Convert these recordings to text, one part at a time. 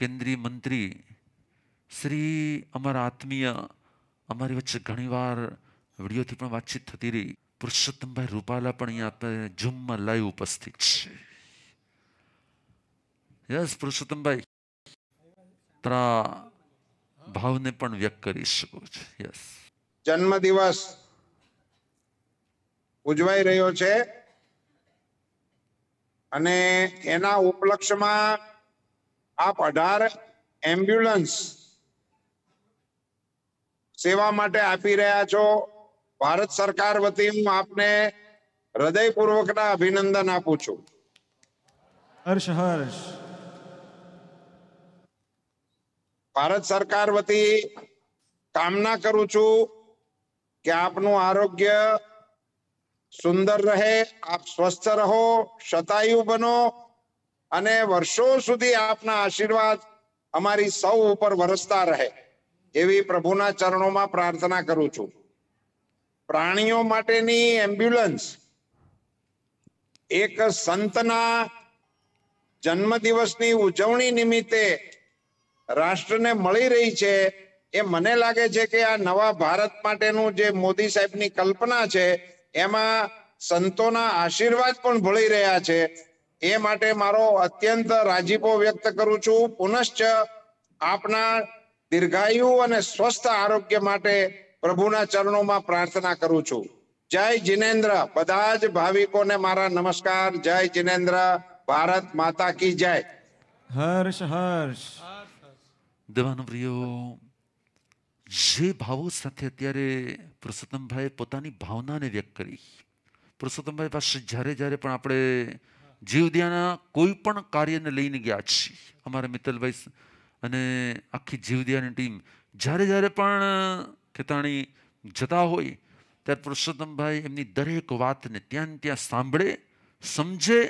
કેન્દ્રીય મંત્રી શ્રી અમારા આત્મીય અમારી વચ્ચે ઘણીવાર વિડીયોથી પણ વાતચીત થતી રહી પુરુષોત્તમભાઈ રૂપાલા પણ અહીંયા આપણે ઝૂમમાં લાઈવ ઉપસ્થિત છે યસ પુરુષોત્તમભાઈ તારા ભાવને પણ વ્યક્ત કરી શકો છો યસ જન્મ દિવસ ઉજવાઈ રહ્યો છે અને એના ઉપલક્ષમાં આપ અઢાર એમ્બ્યુલન્સ સેવા માટે આપી રહ્યા છો ભારત સરકાર વતી હું આપને હૃદયપૂર્વકના અભિનંદન આપું છું હર્ષ હર્ષ ભારત સરકાર વતી કામના કરું છું કે આપનું આરોગ્ય સુંદર રહે આપ સ્વસ્થ રહો શતાયુ બનો અને વર્ષો સુધી આપના આશીર્વાદ અમારી સૌ ઉપર વરસતા રહે એવી પ્રભુના ચરણોમાં પ્રાર્થના કરું છું પ્રાણીઓ માટેની એમ્બ્યુલન્સ એક સંતના જન્મદિવસની ઉજવણી નિમિત્તે રાષ્ટ્રને મળી રહી છે એ મને લાગે છે કે આ નવા ભારત માટેનું જે મોદી સાહેબની કલ્પના છે એમાં સંતોના આશીર્વાદ પણ ભળી રહ્યા છે એ માટે મારો અત્યંત રાજીપો વ્યક્ત કરું છું પુનશ્ચ આપના દીર્ઘાયુ અને સ્વસ્થ આરોગ્ય માટે પ્રભુના ચરણોમાં પ્રાર્થના કરું છું જય જિનેન્દ્ર બધા જ ભાવિકોને મારા નમસ્કાર જય જિનેન્દ્ર ભારત માતા કી જય હર્ષ હર્ષ દેવાનો પ્રિયો જે ભાવો સાથે અત્યારે પુરુષોત્તમભાઈ પોતાની ભાવનાને વ્યક્ત કરી પુરુષોત્તમભાઈ પાસે જ્યારે જ્યારે પણ આપણે જીવદિયાના કોઈ પણ કાર્યને લઈને ગયા છીએ અમારા મિત્તલભાઈ અને આખી જીવદિયાની ટીમ જ્યારે જ્યારે પણ ખેતાણી જતા હોય ત્યારે પુરુષોત્તમભાઈ એમની દરેક વાતને ત્યાં ત્યાં સાંભળે સમજે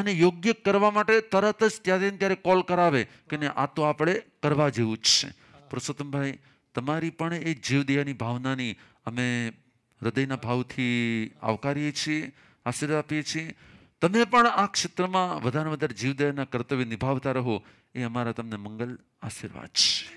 અને યોગ્ય કરવા માટે તરત જ ત્યારે ત્યારે કોલ કરાવે કે ને આ તો આપણે કરવા જેવું જ છે પુરુષોત્તમભાઈ તમારી પણ એ જીવદિયાની ભાવનાની અમે હૃદયના ભાવથી આવકારીએ છીએ આશીર્વાદ આપીએ છીએ તમે પણ આ ક્ષેત્રમાં વધારે વધારે જીવદયના કર્તવ્ય નિભાવતા રહો એ અમારા તમને મંગલ આશીર્વાદ છે